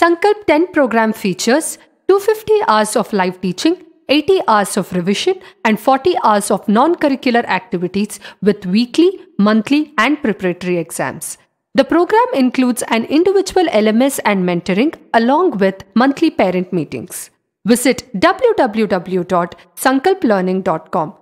Sankalp 10 program features 250 hours of live teaching, 80 hours of revision, and 40 hours of non curricular activities with weekly, monthly, and preparatory exams. The program includes an individual LMS and mentoring along with monthly parent meetings. Visit www.sankalplearning.com